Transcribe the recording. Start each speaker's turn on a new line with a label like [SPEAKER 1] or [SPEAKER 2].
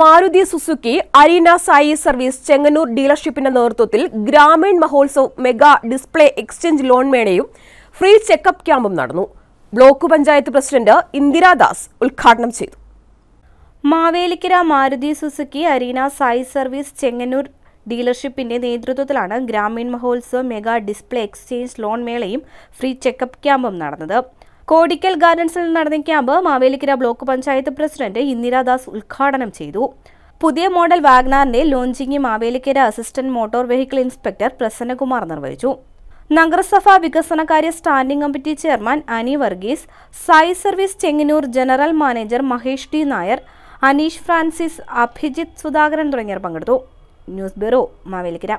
[SPEAKER 1] Maruti Suzuki arena Sai service Chengannur ഡീലർഷിപ്പിന്റെ നേതൃത്വത്തിൽ Grameen Mahotsav mega display exchange loan മേളയും ഫ്രീ ചെക്കപ്പ് ക്യാമ്പും നടന്നു ബ്ലോക്ക് പഞ്ചായത്ത് പ്രസിഡന്റ് ഇന്ദിരാദാസ് ഉദ്ഘാടനം ചെയ്തു
[SPEAKER 2] Mavelikkara Maruti Suzuki arena Sai service Chengannur ഡീലർഷിപ്പിന്റെ നേതൃത്വത്തിലാണ് Grameen Mahotsav mega display exchange loan മേളയും ഫ്രീ ചെക്കപ്പ് ക്യാമ്പും നടന്നത് കോടിക്കൽ ഗാർഡൻസിൽ നടന്ന camp Mavelikkara block panchayat president Indiradas ഉദ്ഘാടനം ചെയ്തു പുതിയ മോഡൽ വാഗ്നാറിന്റെ launching Mavelikkara assistant motor vehicle inspector Prasannakumar നിർവഹിച്ചു നഗരസഭാ വികസനകാര്യ standing committee chairman Ani Varghese Sai service Chengannur general manager Mahesh T Nair Aneesh Francis Abhijith Sudhakaran തുടങ്ങിയവർ
[SPEAKER 3] പങ്കെടുത്തു ന്യൂസ് ബ്യൂറോ മാവേലിക്കര